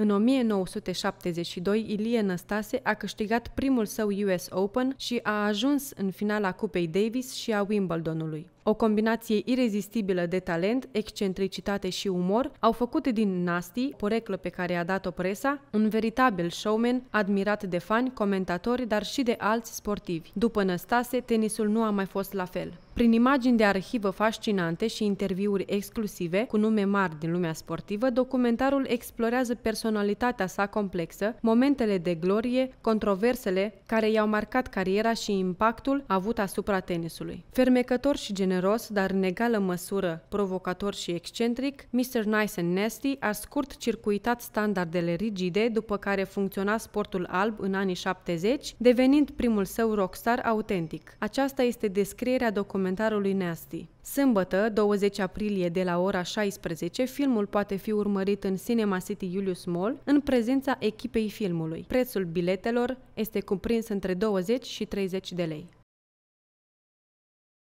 În 1972, Ilie Năstase a câștigat primul său US Open și a ajuns în finala Cupei Davis și a Wimbledonului. O combinație irezistibilă de talent, excentricitate și umor au făcut din Nasty, poreclă pe care a dat-o presa, un veritabil showman admirat de fani, comentatori, dar și de alți sportivi. După Năstase, tenisul nu a mai fost la fel. Prin imagini de arhivă fascinante și interviuri exclusive cu nume mari din lumea sportivă, documentarul explorează personalitatea sa complexă, momentele de glorie, controversele care i-au marcat cariera și impactul avut asupra tenisului. Fermecător și generos, dar în egală măsură provocator și excentric, Mr. Nice and Nasty a scurt circuitat standardele rigide după care funcționa sportul alb în anii 70, devenind primul său rockstar autentic. Aceasta este descrierea documentarului documentarului Nasty. Sâmbătă, 20 aprilie, de la ora 16, filmul poate fi urmărit în Cinema City Julius Mall, în prezența echipei filmului. Prețul biletelor este cuprins între 20 și 30 de lei.